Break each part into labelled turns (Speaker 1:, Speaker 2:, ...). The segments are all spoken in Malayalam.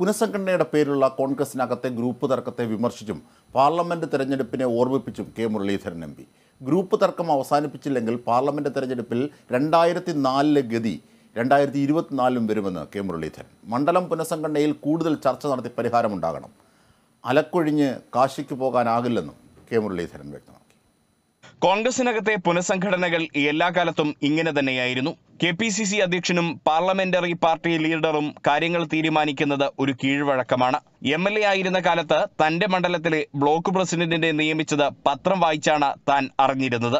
Speaker 1: പുനഃസംഘടനയുടെ പേരിലുള്ള കോൺഗ്രസിനകത്തെ ഗ്രൂപ്പ് തർക്കത്തെ വിമർശിച്ചും പാർലമെൻ്റ് തെരഞ്ഞെടുപ്പിനെ ഓർമ്മിപ്പിച്ചും K Muraleedharan M P group തർക്കം അവസാനിപ്പിച്ചില്ലെങ്കിൽ പാർലമെൻ്റ് തെരഞ്ഞെടുപ്പിൽ രണ്ടായിരത്തി നാലിലെ ഗതി രണ്ടായിരത്തി ഇരുപത്തിനാലിലും വരുമെന്ന് കെ മുരളീധരൻ മണ്ഡലം പുനഃസംഘടനയിൽ കൂടുതൽ ചർച്ച നടത്തി പരിഹാരമുണ്ടാകണം അലക്കൊഴിഞ്ഞ് കാശിക്ക് പോകാനാകില്ലെന്നും കെ മുരളീധരൻ വ്യക്തമാക്കി
Speaker 2: കോൺഗ്രസിനകത്തെ പുനഃസംഘടനകൾ എല്ലാ കാലത്തും ഇങ്ങനെ തന്നെയായിരുന്നു കെ പി സി സി അധ്യക്ഷനും പാർലമെന്ററി പാർട്ടി ലീഡറും കാര്യങ്ങൾ തീരുമാനിക്കുന്നത് ഒരു കീഴ്വഴക്കമാണ് എം എൽ എ ആയിരുന്ന കാലത്ത് തന്റെ മണ്ഡലത്തിലെ ബ്ലോക്ക് പ്രസിഡന്റിനെ നിയമിച്ചത് പത്രം വായിച്ചാണ് താൻ അറിഞ്ഞിരുന്നത്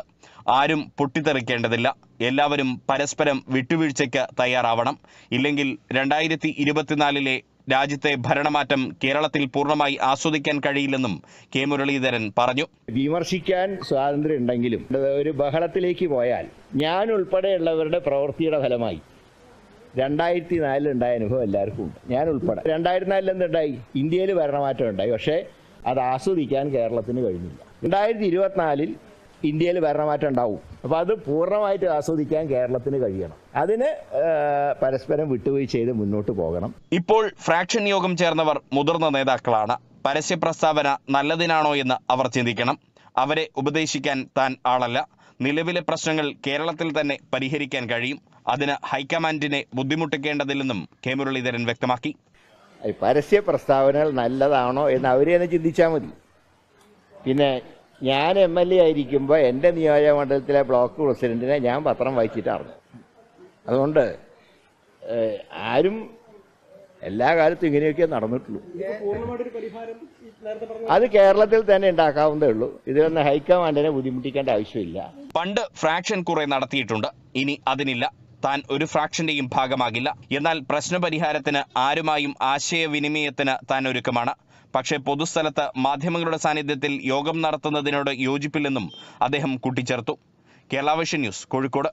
Speaker 2: ആരും പൊട്ടിത്തെറിക്കേണ്ടതില്ല എല്ലാവരും പരസ്പരം വിട്ടുവീഴ്ചയ്ക്ക് തയ്യാറാവണം ഇല്ലെങ്കിൽ രണ്ടായിരത്തി ഇരുപത്തിനാലിലെ രാജ്യത്തെ ഭരണമാറ്റം കേരളത്തിൽ പൂർണ്ണമായി ആസ്വദിക്കാൻ കഴിയില്ലെന്നും കെ മുരളീധരൻ പറഞ്ഞു
Speaker 3: വിമർശിക്കാൻ സ്വാതന്ത്ര്യം ഉണ്ടെങ്കിലും ഒരു ബഹളത്തിലേക്ക് പോയാൽ ഞാൻ ഉൾപ്പെടെയുള്ളവരുടെ പ്രവൃത്തിയുടെ ഫലമായി രണ്ടായിരത്തി നാലിലുണ്ടായ അനുഭവം എല്ലാവർക്കും ഉണ്ട് ഞാൻ ഉൾപ്പെടെ രണ്ടായിരത്തി നാലിൽ എന്തുണ്ടായി ഇന്ത്യയിൽ ഭരണമാറ്റം ഉണ്ടായി പക്ഷേ അത് ആസ്വദിക്കാൻ കേരളത്തിന് കഴിഞ്ഞില്ല രണ്ടായിരത്തി ഇരുപത്തിനാലിൽ ഇന്ത്യയിൽ ഭരണമാറ്റം ഉണ്ടാവും അപ്പോൾ അത് പൂർണ്ണമായിട്ട് ആസ്വദിക്കാൻ കേരളത്തിന് കഴിയണം അതിന് പരസ്പരം വിട്ടുപോയി ചെയ്ത് മുന്നോട്ട് പോകണം
Speaker 2: ഇപ്പോൾ ഫ്രാക്ഷൻ യോഗം ചേർന്നവർ മുതിർന്ന നേതാക്കളാണ് പരസ്യ പ്രസ്താവന നല്ലതിനാണോ എന്ന് അവർ ചിന്തിക്കണം അവരെ ഉപദേശിക്കാൻ താൻ ആളല്ല നിലവിലെ പ്രശ്നങ്ങൾ കേരളത്തിൽ തന്നെ പരിഹരിക്കാൻ കഴിയും അതിന് ഹൈക്കമാൻഡിനെ ബുദ്ധിമുട്ടിക്കേണ്ടതില്ലെന്നും കെ മുരളീധരൻ വ്യക്തമാക്കി
Speaker 3: പരസ്യ പ്രസ്താവനകൾ നല്ലതാണോ എന്ന് അവരെ ചിന്തിച്ചാൽ മതി പിന്നെ ഞാൻ എം എൽ എ ആയിരിക്കുമ്പോൾ എൻ്റെ നിയോജകമണ്ഡലത്തിലെ ബ്ലോക്ക് പ്രസിഡന്റിനെ ഞാൻ പത്രം വായിച്ചിട്ടാണ് അതുകൊണ്ട് ആരും എല്ലാ കാലത്തും ഇങ്ങനെയൊക്കെ നടന്നിട്ടുള്ളൂ അത് കേരളത്തിൽ തന്നെ ഉണ്ടാക്കാവുന്നതേ ഉള്ളൂ ഇതിലൊന്ന് ഹൈക്കമാൻഡിനെ ബുദ്ധിമുട്ടിക്കേണ്ട ആവശ്യമില്ല
Speaker 2: പണ്ട് ഫ്രാക്ഷൻ കുറെ നടത്തിയിട്ടുണ്ട് ഇനി അതിനില്ല താൻ ഒരു ഫ്രാക്ഷന്റെയും ഭാഗമാകില്ല എന്നാൽ പ്രശ്നപരിഹാരത്തിന് ആരുമായും ആശയവിനിമയത്തിന് താൻ ഒരുക്കമാണ് പക്ഷേ പൊതുസ്ഥലത്ത് മാധ്യമങ്ങളുടെ സാന്നിധ്യത്തിൽ യോഗം നടത്തുന്നതിനോട് യോജിപ്പില്ലെന്നും അദ്ദേഹം കൂട്ടിച്ചേർത്തു കേരള ന്യൂസ് കോഴിക്കോട്